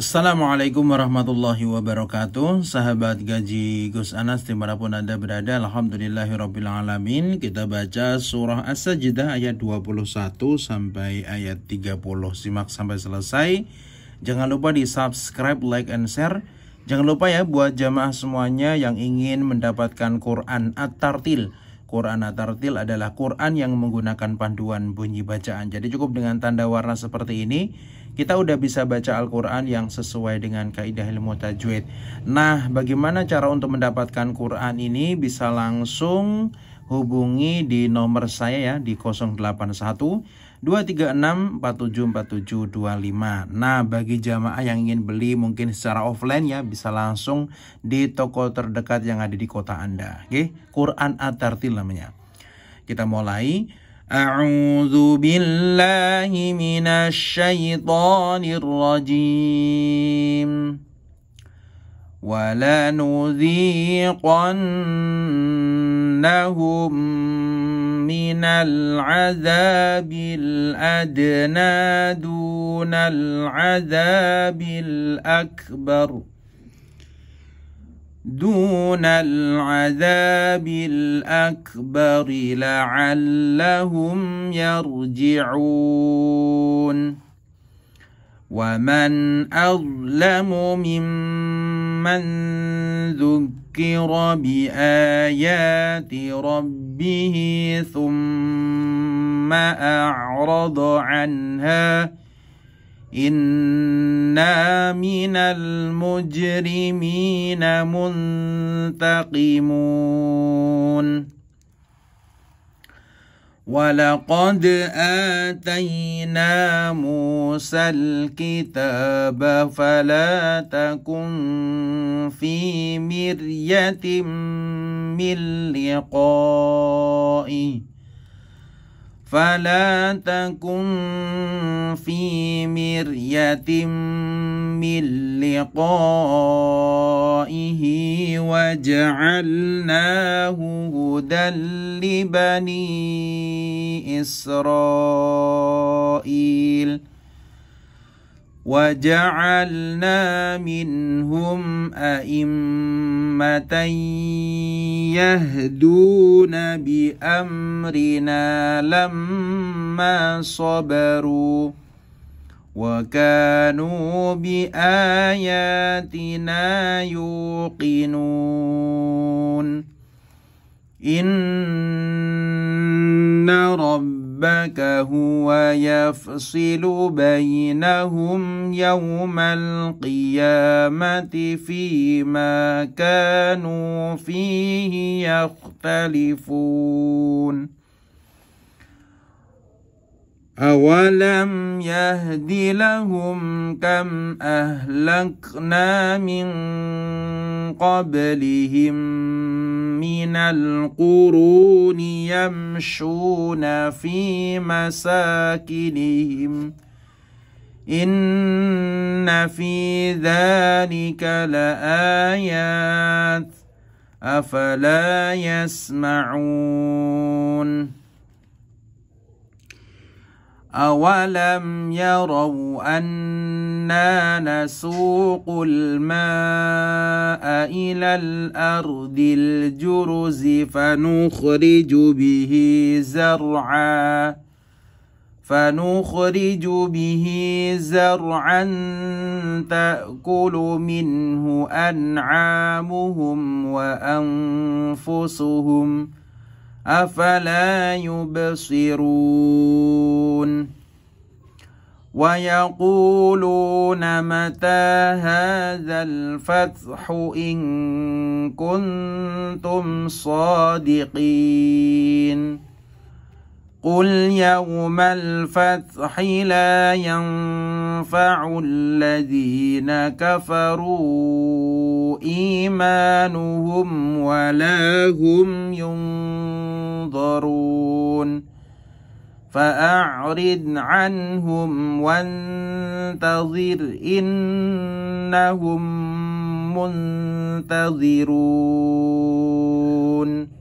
Assalamualaikum warahmatullahi wabarakatuh Sahabat gaji Gus Anas dimanapun Anda berada Alhamdulillahirrabbilalamin Kita baca surah as sajidah ayat 21 sampai ayat 30 Simak sampai selesai Jangan lupa di subscribe, like, and share Jangan lupa ya buat jamaah semuanya yang ingin mendapatkan Quran At-Tartil Quran At-Tartil adalah Quran yang menggunakan panduan bunyi bacaan Jadi cukup dengan tanda warna seperti ini kita udah bisa baca Al-Quran yang sesuai dengan kaidah ilmu tajwid. Nah, bagaimana cara untuk mendapatkan Quran ini? Bisa langsung hubungi di nomor saya ya di 081 236 Nah, bagi jamaah yang ingin beli mungkin secara offline ya bisa langsung di toko terdekat yang ada di kota Anda. Oke, okay? Quran at namanya. Kita mulai. أعوذ بالله من الشيطان الرجيم ولنذيقنهم من العذاب الأدنى دون العذاب الأكبر ۖ دون العذاب الأكبر لعلهم يرجعون ومن أظلم ممن ذكر بآيات ربه ثم أعرض عنها ۖ إنا من المجرمين منتقمون ولقد آتينا موسى الكتاب فلا تكن في مرية من لقائه فلا تكن في مرية من لقائه وجعلناه هدى لبني إسرائيل وجعلنا منهم أئمة يهدون بأمرنا لما صبروا وكانوا بآياتنا يوقنون إن ربك هو يفصل بينهم يوم القيامة فيما كانوا فيه يختلفون أولم يهد لهم كم أهلكنا من قبلهم من القرون يمشون في مساكنهم إن في ذلك لآيات أفلا يسمعون أولم يروا أنا نسوق الماء إلى الأرض الجرز فنخرج به زرعا فنخرج به زرعا تأكل منه أنعامهم وأنفسهم ۖ أفلا يبصرون ويقولون متى هذا الفتح إن كنتم صادقين قل يوم الفتح لا ينفع الذين كفروا إيمانهم ولا هم ينفعون ينظرون فأعرض عنهم وانتظر إنهم منتظرون